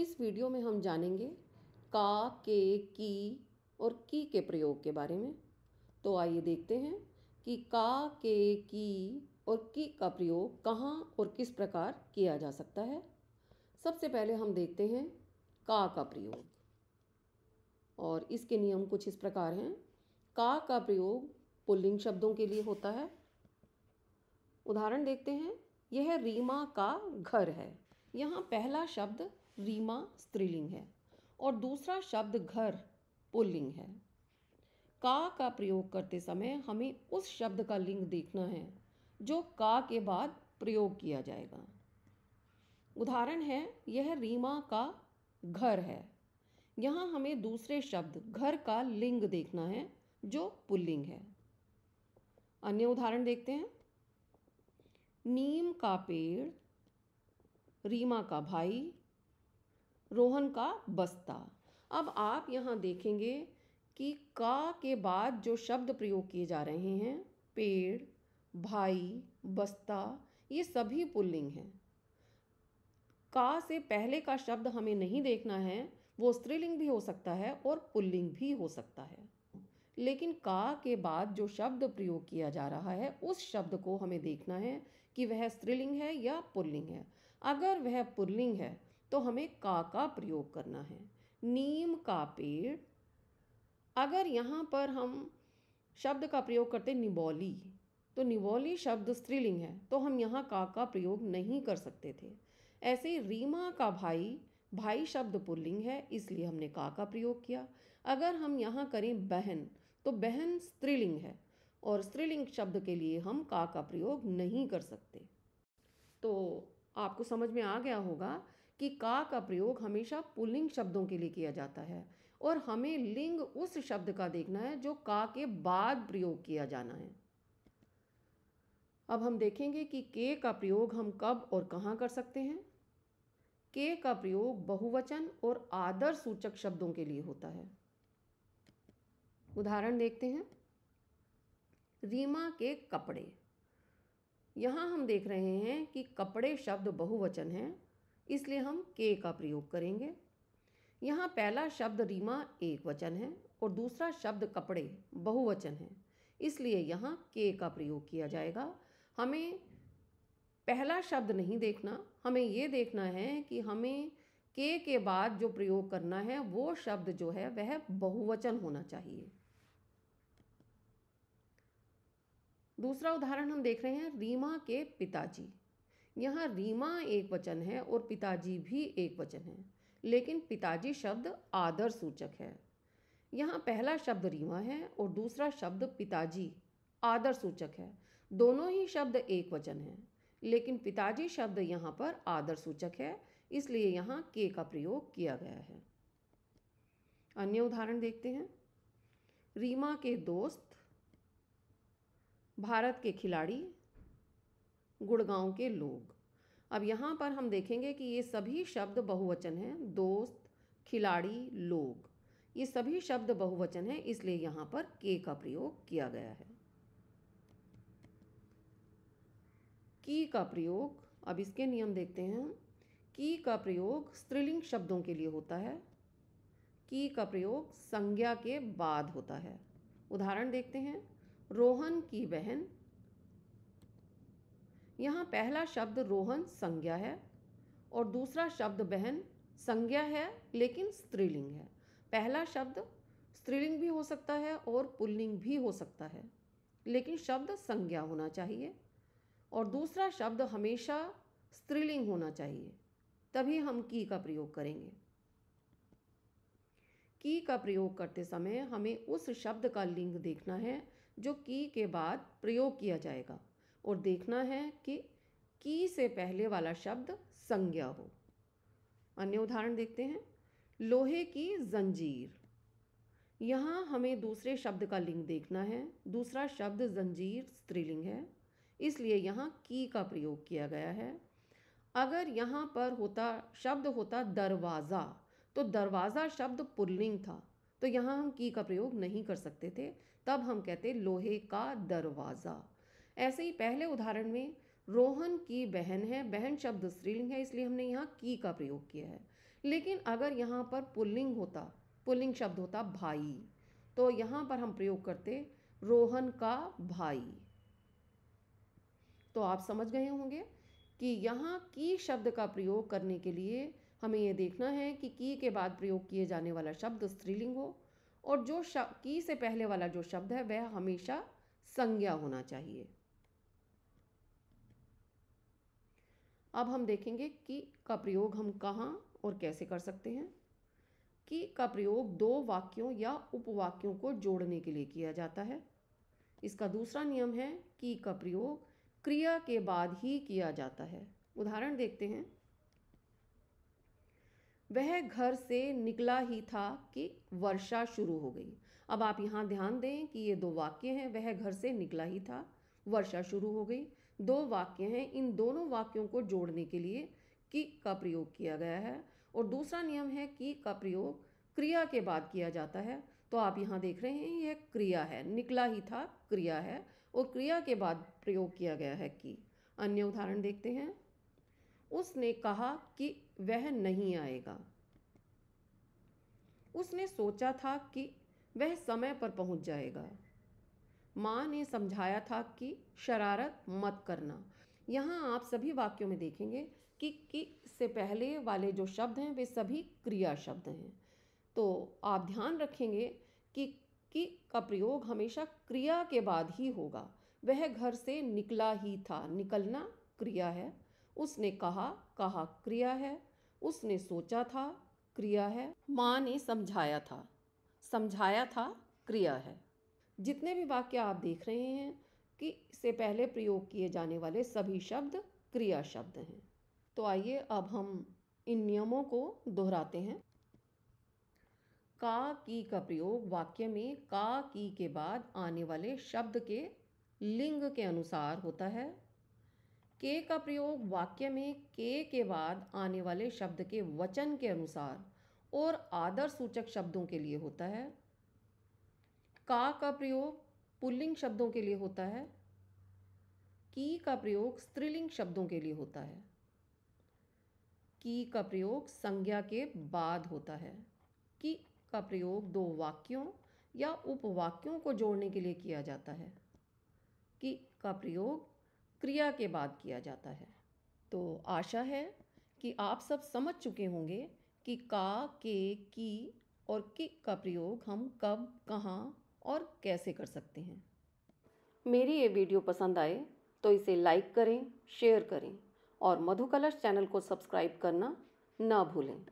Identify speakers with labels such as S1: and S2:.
S1: इस वीडियो में हम जानेंगे का के की और की के प्रयोग के बारे में तो आइए देखते हैं कि का के की और की का प्रयोग कहाँ और किस प्रकार किया जा सकता है सबसे पहले हम देखते हैं का का प्रयोग और इसके नियम कुछ इस प्रकार हैं का का प्रयोग पुल्लिंग शब्दों के लिए होता है उदाहरण देखते हैं यह रीमा का घर है यहाँ पहला शब्द रीमा स्त्रीलिंग है और दूसरा शब्द घर पुल्लिंग है का का प्रयोग करते समय हमें उस शब्द का लिंग देखना है जो का के बाद प्रयोग किया जाएगा उदाहरण है यह रीमा का घर है यहाँ हमें दूसरे शब्द घर का लिंग देखना है जो पुल्लिंग है अन्य उदाहरण देखते हैं नीम का पेड़ रीमा का भाई रोहन का बस्ता अब आप यहाँ देखेंगे कि का के बाद जो शब्द प्रयोग किए जा रहे हैं पेड़ भाई बस्ता ये सभी पुल्लिंग हैं का से पहले का शब्द हमें नहीं देखना है वो स्त्रीलिंग भी हो सकता है और पुल्लिंग भी हो सकता है लेकिन का के बाद जो शब्द प्रयोग किया जा रहा है उस शब्द को हमें देखना है कि वह स्त्रीलिंग है या पुल्लिंग है अगर वह पुल्लिंग है तो हमें का का प्रयोग करना है नीम का पेड़ अगर यहाँ पर हम शब्द का प्रयोग करते निबौली तो निबौली शब्द स्त्रीलिंग है तो हम यहाँ का का प्रयोग नहीं कर सकते थे ऐसे रीमा का भाई भाई शब्द पुल्लिंग है इसलिए हमने का का प्रयोग किया अगर हम यहाँ करें बहन तो बहन स्त्रीलिंग है और स्त्रीलिंग शब्द के लिए हम का का प्रयोग नहीं कर सकते तो आपको समझ में आ गया होगा कि का का प्रयोग हमेशा पुल्लिंग शब्दों के लिए किया जाता है और हमें लिंग उस शब्द का देखना है जो का के बाद प्रयोग किया जाना है अब हम देखेंगे कि के का प्रयोग हम कब और कहाँ कर सकते हैं के का प्रयोग बहुवचन और आदर सूचक शब्दों के लिए होता है उदाहरण देखते हैं रीमा के कपड़े यहाँ हम देख रहे हैं कि कपड़े शब्द बहुवचन हैं इसलिए हम के का प्रयोग करेंगे यहाँ पहला शब्द रीमा एक वचन है और दूसरा शब्द कपड़े बहुवचन है इसलिए यहाँ के का प्रयोग किया जाएगा हमें पहला शब्द नहीं देखना हमें ये देखना है कि हमें के के बाद जो प्रयोग करना है वो शब्द जो है वह बहुवचन होना चाहिए दूसरा उदाहरण हम देख रहे हैं रीमा के पिताजी यहाँ रीमा एक वचन है और पिताजी भी एक वचन है लेकिन पिताजी शब्द आदर सूचक है यहाँ पहला शब्द रीमा है और दूसरा शब्द पिताजी आदर सूचक है दोनों ही शब्द एक वचन है लेकिन पिताजी शब्द यहाँ पर आदर सूचक है इसलिए यहाँ के का प्रयोग किया गया है अन्य उदाहरण देखते हैं रीमा के दोस्त भारत के खिलाड़ी गुड़गांव के लोग अब यहाँ पर हम देखेंगे कि ये सभी शब्द बहुवचन हैं दोस्त खिलाड़ी लोग ये सभी शब्द बहुवचन हैं इसलिए यहाँ पर के का प्रयोग किया गया है की का प्रयोग अब इसके नियम देखते हैं की का प्रयोग स्त्रीलिंग शब्दों के लिए होता है की का प्रयोग संज्ञा के बाद होता है उदाहरण देखते हैं रोहन की बहन यहाँ पहला शब्द रोहन संज्ञा है और दूसरा शब्द बहन संज्ञा है लेकिन स्त्रीलिंग है पहला शब्द स्त्रीलिंग भी हो सकता है और पुल्लिंग भी हो सकता है लेकिन शब्द संज्ञा होना चाहिए और दूसरा शब्द हमेशा स्त्रीलिंग होना चाहिए तभी हम की का प्रयोग करेंगे की का प्रयोग करते समय हमें उस शब्द का लिंग देखना है जो की के बाद प्रयोग किया जाएगा और देखना है कि की से पहले वाला शब्द संज्ञा हो अन्य उदाहरण देखते हैं लोहे की जंजीर यहाँ हमें दूसरे शब्द का लिंग देखना है दूसरा शब्द जंजीर स्त्रीलिंग है इसलिए यहाँ की का प्रयोग किया गया है अगर यहाँ पर होता शब्द होता दरवाज़ा तो दरवाज़ा शब्द पुल्लिंग था तो यहाँ हम की का प्रयोग नहीं कर सकते थे तब हम कहते लोहे का दरवाज़ा ऐसे ही पहले उदाहरण में रोहन की बहन है बहन शब्द स्त्रीलिंग है इसलिए हमने यहाँ की का प्रयोग किया है लेकिन अगर यहाँ पर पुल्लिंग होता पुल्लिंग शब्द होता भाई तो यहाँ पर हम प्रयोग करते रोहन का भाई तो आप समझ गए होंगे कि यहाँ की शब्द का प्रयोग करने के लिए हमें ये देखना है कि की के बाद प्रयोग किए जाने वाला शब्द स्त्रीलिंग हो और जो शब्द की से पहले वाला जो शब्द है वह हमेशा संज्ञा होना चाहिए अब हम देखेंगे कि का प्रयोग हम कहाँ और कैसे कर सकते हैं कि का प्रयोग दो वाक्यों या उपवाक्यों को जोड़ने के लिए किया जाता है इसका दूसरा नियम है कि का प्रयोग क्रिया के बाद ही किया जाता है उदाहरण देखते हैं वह घर से निकला ही था कि वर्षा शुरू हो गई अब आप यहाँ ध्यान दें कि ये दो वाक्य हैं वह घर से निकला ही था वर्षा शुरू हो गई दो वाक्य हैं इन दोनों वाक्यों को जोड़ने के लिए कि का प्रयोग किया गया है और दूसरा नियम है कि का प्रयोग क्रिया के बाद किया जाता है तो आप यहाँ देख रहे हैं यह क्रिया है निकला ही था क्रिया है और क्रिया के बाद प्रयोग किया गया है कि अन्य उदाहरण देखते हैं उसने कहा कि वह नहीं आएगा उसने सोचा था कि वह समय पर पहुंच जाएगा माँ ने समझाया था कि शरारत मत करना यहाँ आप सभी वाक्यों में देखेंगे कि कि से पहले वाले जो शब्द हैं वे सभी क्रिया शब्द हैं तो आप ध्यान रखेंगे कि कि का प्रयोग हमेशा क्रिया के बाद ही होगा वह घर से निकला ही था निकलना क्रिया है उसने कहा कहा क्रिया है उसने सोचा था क्रिया है माँ ने समझाया था समझाया था क्रिया है जितने भी वाक्य आप देख रहे हैं कि इससे पहले प्रयोग किए जाने वाले सभी शब्द क्रिया शब्द हैं तो आइए अब हम इन नियमों को दोहराते हैं का की का प्रयोग वाक्य में का की के बाद आने वाले शब्द के लिंग के अनुसार होता है के का प्रयोग वाक्य में के के बाद आने वाले शब्द के वचन के अनुसार और आदर सूचक शब्दों के लिए होता है का का प्रयोग पुल्लिंग शब्दों के लिए होता है की का प्रयोग स्त्रीलिंग शब्दों के लिए होता है की का प्रयोग संज्ञा के बाद होता है की का प्रयोग दो वाक्यों या उपवाक्यों को जोड़ने के लिए किया जाता है की का प्रयोग क्रिया के बाद किया जाता है तो आशा है कि आप सब समझ चुके होंगे कि का के की और कि का प्रयोग हम कब कहाँ और कैसे कर सकते हैं मेरी ये वीडियो पसंद आए तो इसे लाइक करें शेयर करें और मधुकलश चैनल को सब्सक्राइब करना ना भूलें